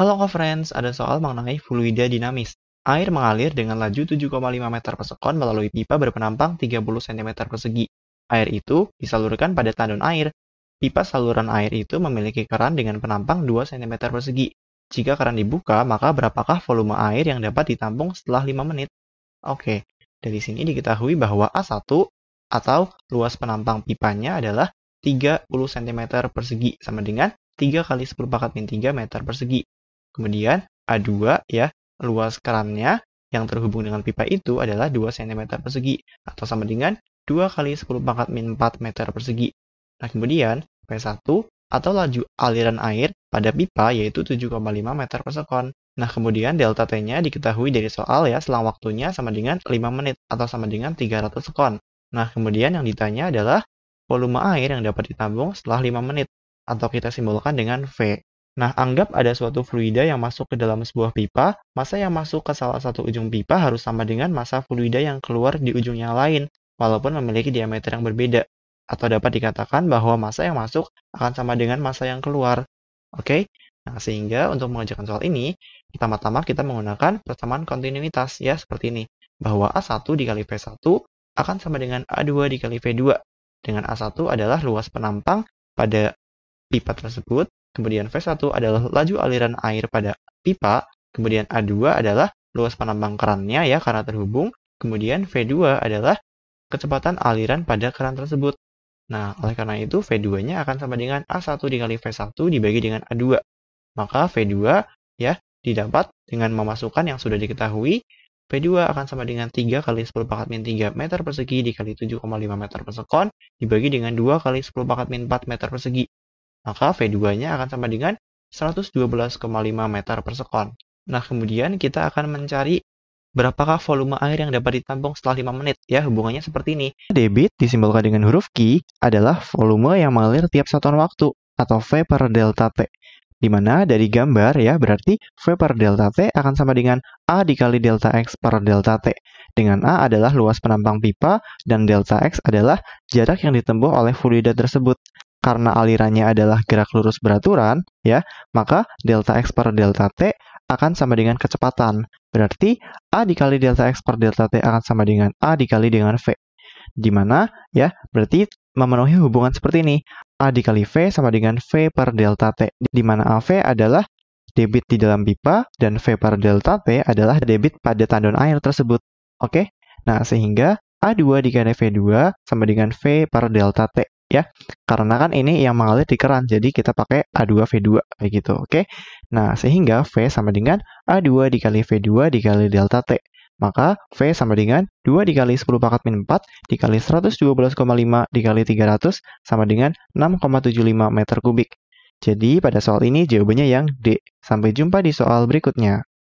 Halo Friends, ada soal mengenai fluida dinamis. Air mengalir dengan laju 7,5 meter per sekon melalui pipa berpenampang 30 cm persegi. Air itu disalurkan pada tandon air. Pipa saluran air itu memiliki keran dengan penampang 2 cm persegi. Jika keran dibuka, maka berapakah volume air yang dapat ditampung setelah 5 menit? Oke, dari sini diketahui bahwa A1 atau luas penampang pipanya adalah 30 cm persegi sama dengan 3 kali 10 pangkat min 3 meter persegi. Kemudian A2 ya, luas kerannya yang terhubung dengan pipa itu adalah 2 cm persegi atau sama dengan 2 kali 10 pangkat min 4 meter persegi. Nah, kemudian P1 atau laju aliran air pada pipa yaitu 7,5 meter per sekon. Nah, kemudian delta T-nya diketahui dari soal ya, selang waktunya sama dengan 5 menit atau sama dengan 300 sekon. Nah, kemudian yang ditanya adalah volume air yang dapat ditambung setelah 5 menit atau kita simbolkan dengan V. Nah, anggap ada suatu fluida yang masuk ke dalam sebuah pipa, masa yang masuk ke salah satu ujung pipa harus sama dengan masa fluida yang keluar di ujung yang lain, walaupun memiliki diameter yang berbeda. Atau dapat dikatakan bahwa masa yang masuk akan sama dengan masa yang keluar. Oke? Nah, sehingga untuk mengerjakan soal ini, pertama-tama kita menggunakan persamaan kontinuitas, ya, seperti ini. Bahwa A1 dikali v 1 akan sama dengan A2 dikali v 2 Dengan A1 adalah luas penampang pada pipa tersebut, kemudian V1 adalah laju aliran air pada pipa, kemudian A2 adalah luas penambang kerannya ya karena terhubung, kemudian V2 adalah kecepatan aliran pada keran tersebut. Nah, oleh karena itu V2-nya akan sama dengan A1 dikali V1 dibagi dengan A2. Maka V2 ya didapat dengan memasukkan yang sudah diketahui v 2 akan sama dengan 3 kali 10 pangkat min 3 meter persegi dikali 7,5 meter persekon dibagi dengan 2 kali 10 pangkat min 4 meter persegi maka nah, V2-nya akan sama dengan 112,5 meter per sekon. Nah, kemudian kita akan mencari berapakah volume air yang dapat ditampung setelah 5 menit. Ya, hubungannya seperti ini. Debit disimbolkan dengan huruf Q adalah volume yang mengalir tiap satuan waktu atau V per delta T. Di mana dari gambar ya, berarti V per delta T akan sama dengan A dikali delta X per delta T. Dengan A adalah luas penampang pipa dan delta X adalah jarak yang ditempuh oleh fluida tersebut karena alirannya adalah gerak lurus beraturan, ya, maka delta x per delta t akan sama dengan kecepatan. Berarti A dikali delta x per delta t akan sama dengan A dikali dengan V. Di mana, ya, berarti memenuhi hubungan seperti ini. A dikali V sama dengan V per delta t, di mana v adalah debit di dalam pipa dan V per delta t adalah debit pada tandon air tersebut. Oke? Nah, sehingga A2 dikali V2 sama dengan V per delta T ya karena kan ini yang mengalir di keran jadi kita pakai A2 V2 kayak gitu oke okay? nah sehingga V sama dengan A2 dikali V2 dikali delta T maka V sama dengan 2 dikali 10 pangkat min 4 dikali 112,5 dikali 300 sama dengan 6,75 meter kubik. Jadi pada soal ini jawabannya yang D. Sampai jumpa di soal berikutnya.